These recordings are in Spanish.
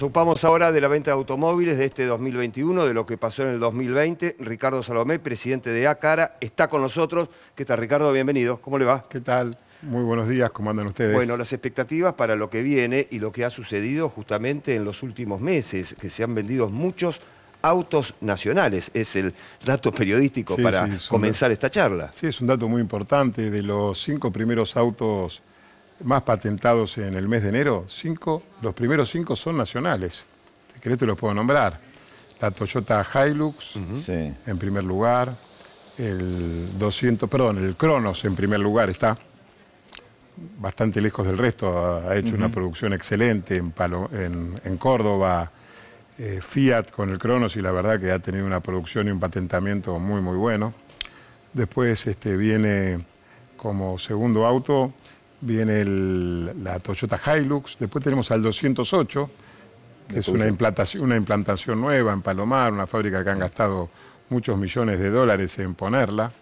Supamos ahora de la venta de automóviles de este 2021, de lo que pasó en el 2020. Ricardo Salomé, presidente de ACARA, está con nosotros. ¿Qué tal, Ricardo? Bienvenido. ¿Cómo le va? ¿Qué tal? Muy buenos días, ¿cómo andan ustedes? Bueno, las expectativas para lo que viene y lo que ha sucedido justamente en los últimos meses, que se han vendido muchos autos nacionales, es el dato periodístico para comenzar esta charla. Sí, es un dato muy importante. De los cinco primeros autos más patentados en el mes de enero, cinco, los primeros cinco son nacionales. Si querés te los puedo nombrar. La Toyota Hilux en primer lugar, el 200, perdón, el Cronos en primer lugar está bastante lejos del resto, ha hecho una producción excelente en, Palo, en, Córdoba, eh, Fiat con el Cronos y la verdad que ha tenido una producción y un patentamiento muy muy bueno. Después este, viene como segundo auto viene la Toyota Hilux, después tenemos al 208, que es una implantación, nueva en Palomar, una fábrica que han gastado muchos millones de dólares en ponerla.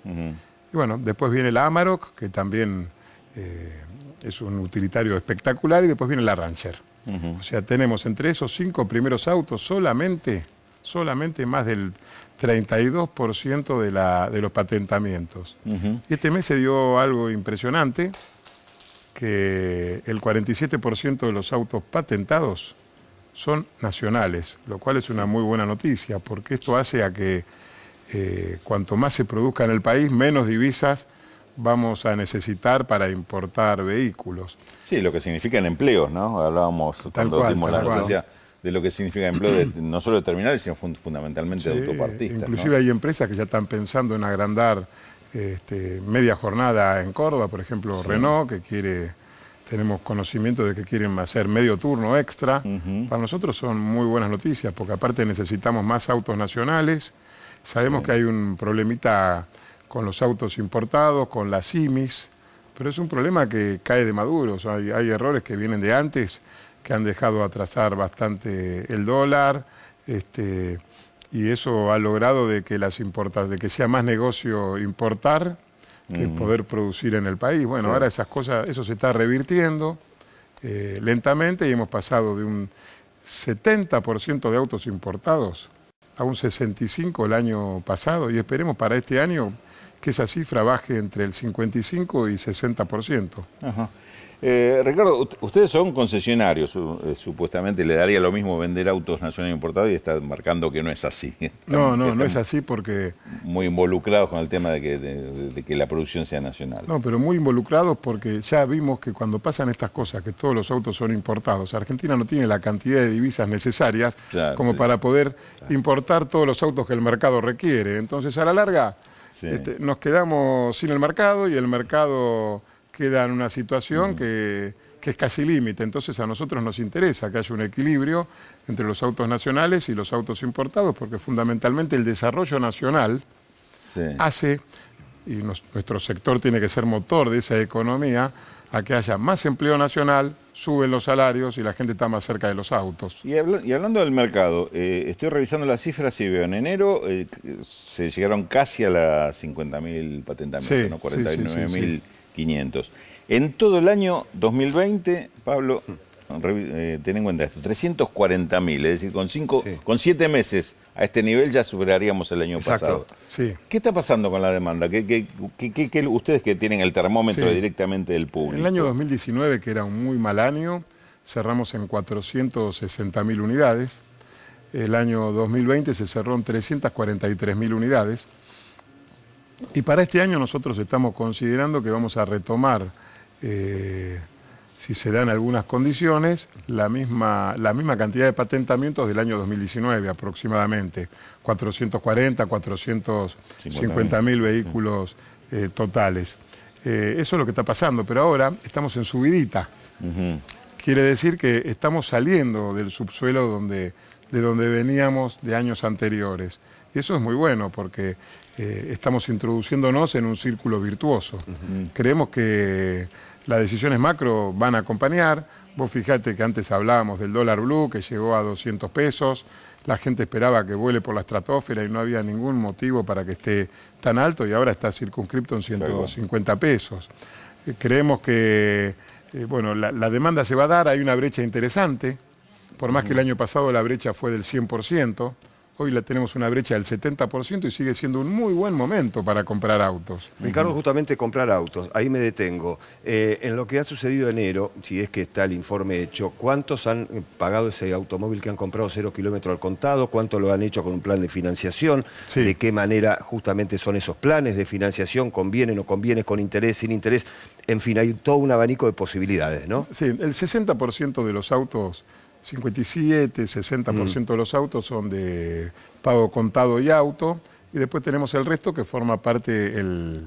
Y bueno, después viene la Amarok, que también eh, es un utilitario espectacular, y después viene la Rancher. O sea, tenemos entre esos cinco primeros autos solamente, solamente más del 32% de, la, de los patentamientos. Y este mes se dio algo impresionante, que el 47% de los autos patentados son nacionales, lo cual es una muy buena noticia, porque esto hace a que eh, cuanto más se produzca en el país, menos divisas vamos a necesitar para importar vehículos. Sí, lo que significa en empleos, ¿no? Hablábamos cuando la noticia de lo que significa empleo no solo de terminales, sino fundamentalmente de autopartistas. Inclusive hay empresas que ya están pensando en agrandar este, media jornada en Córdoba, por ejemplo, Renault, que quiere, tenemos conocimiento de que quieren hacer medio turno extra. Para nosotros son muy buenas noticias, porque aparte necesitamos más autos nacionales. Sabemos que hay un problemita con los autos importados, con las IMIS, pero es un problema que cae de maduro, Hay, errores que vienen de antes, que han dejado atrasar bastante el dólar. Este, y eso ha logrado de que las importas, de que sea más negocio importar que poder producir en el país. Bueno, ahora esas cosas, eso se está revirtiendo eh, lentamente y hemos pasado de un 70% de autos importados a un 65 el año pasado y esperemos para este año que esa cifra baje entre el 55 y 60%. Ajá. Eh, Ricardo, ustedes son concesionarios, eh, supuestamente le daría lo mismo vender autos nacionales importados y están marcando que no es así. no, no, no es así porque... Muy involucrados con el tema de que, la producción sea nacional. No, pero muy involucrados porque ya vimos que cuando pasan estas cosas, que todos los autos son importados, Argentina no tiene la cantidad de divisas necesarias como para poder importar todos los autos que el mercado requiere. Entonces, a la larga, este, nos quedamos sin el mercado y el mercado queda en una situación mm. que, es casi límite. Entonces a nosotros nos interesa que haya un equilibrio entre los autos nacionales y los autos importados, porque fundamentalmente el desarrollo nacional hace, y nuestro sector tiene que ser motor de esa economía, a que haya más empleo nacional, suben los salarios y la gente está más cerca de los autos. Y, hablando del mercado, eh, estoy revisando las cifras y veo en enero eh, se llegaron casi a las 50.000 patentamientos, ¿no? 49.000 en todo el año 2020, Pablo, hmm. eh, ten en cuenta esto, 340.000, es decir, con, siete meses a este nivel ya superaríamos el año pasado. ¿Qué está pasando con la demanda? ¿Qué, ustedes que tienen el termómetro directamente del público. En el año 2019, que era un muy mal año, cerramos en 460.000 unidades. El año 2020 se cerró en 343.000 unidades. Y para este año nosotros estamos considerando que vamos a retomar, eh, si se dan algunas condiciones, la misma, cantidad de patentamientos del año 2019 aproximadamente, 440, 450 mil vehículos eh, totales. Eh, eso es lo que está pasando, pero ahora estamos en subidita. Quiere decir que estamos saliendo del subsuelo de donde veníamos de años anteriores. Y eso es muy bueno porque eh, estamos introduciéndonos en un círculo virtuoso. Creemos que las decisiones macro van a acompañar. Vos fijate que antes hablábamos del dólar blue que llegó a 200 pesos. La gente esperaba que vuele por la estratosfera y no había ningún motivo para que esté tan alto y ahora está circunscripto en 150 pesos. Eh, creemos que eh, bueno, la, demanda se va a dar, hay una brecha interesante. Por más que el año pasado la brecha fue del 100%, Hoy la tenemos una brecha del 70% y sigue siendo un muy buen momento para comprar autos. Ricardo, justamente comprar autos, ahí me detengo. Eh, en lo que ha sucedido enero, si es que está el informe hecho, ¿cuántos han pagado ese automóvil que han comprado cero kilómetros al contado? ¿Cuántos lo han hecho con un plan de financiación? ¿De qué manera justamente son esos planes de financiación? ¿Conviene, no conviene, con interés, sin interés? En fin, hay todo un abanico de posibilidades, ¿no? Sí, el 60% de los autos 57, 60% mm. de los autos son de pago contado y auto, y después tenemos el resto que forma parte, el,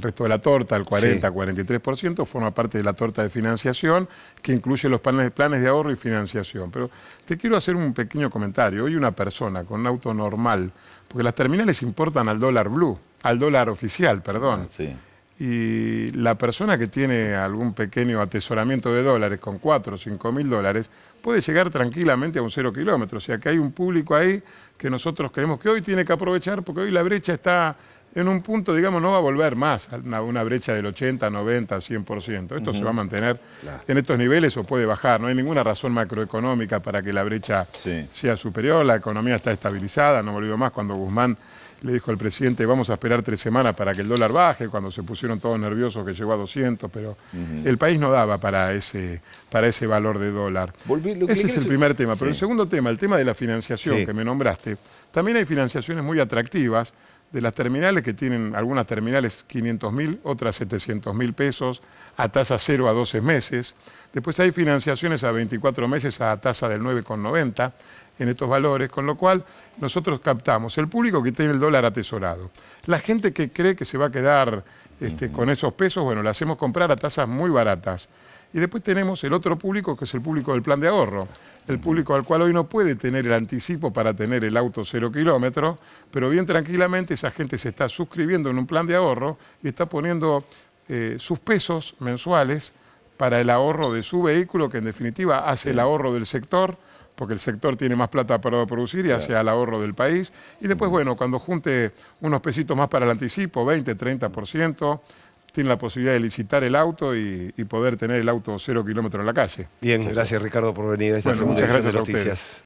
resto de la torta, el 40, 43%, forma parte de la torta de financiación, que incluye los planes, planes de ahorro y financiación. Pero te quiero hacer un pequeño comentario. Hoy una persona con un auto normal, porque las terminales importan al dólar blue, al dólar oficial, perdón. Ah, sí y la persona que tiene algún pequeño atesoramiento de dólares con 4 o 5 mil dólares puede llegar tranquilamente a un cero kilómetro. O sea que hay un público ahí que nosotros creemos que hoy tiene que aprovechar porque hoy la brecha está en un punto, digamos, no va a volver más a una, brecha del 80, 90, 100%. Esto se va a mantener en estos niveles o puede bajar. No hay ninguna razón macroeconómica para que la brecha sea superior. La economía está estabilizada. No me olvido más cuando Guzmán le dijo al presidente, vamos a esperar tres semanas para que el dólar baje, cuando se pusieron todos nerviosos que llegó a 200, pero el país no daba para ese, para ese valor de dólar. ese es el primer tema, pero el segundo tema, el tema de la financiación que me nombraste, también hay financiaciones muy atractivas de las terminales que tienen algunas terminales 500 mil, otras 700 mil pesos, a tasa 0 a 12 meses. Después hay financiaciones a 24 meses a tasa del 9,90 en estos valores, con lo cual nosotros captamos el público que tiene el dólar atesorado. La gente que cree que se va a quedar este, con esos pesos, bueno, la hacemos comprar a tasas muy baratas. Y después tenemos el otro público, que es el público del plan de ahorro, el público al cual hoy no puede tener el anticipo para tener el auto cero kilómetros, pero bien tranquilamente esa gente se está suscribiendo en un plan de ahorro y está poniendo eh, sus pesos mensuales para el ahorro de su vehículo, que en definitiva hace el ahorro del sector porque el sector tiene más plata para producir y hacia el ahorro del país. Y después, bueno, cuando junte unos pesitos más para el anticipo, 20, 30%, tiene la posibilidad de licitar el auto y, poder tener el auto cero kilómetros en la calle. Bien, gracias Ricardo por venir. muchas gracias noticias.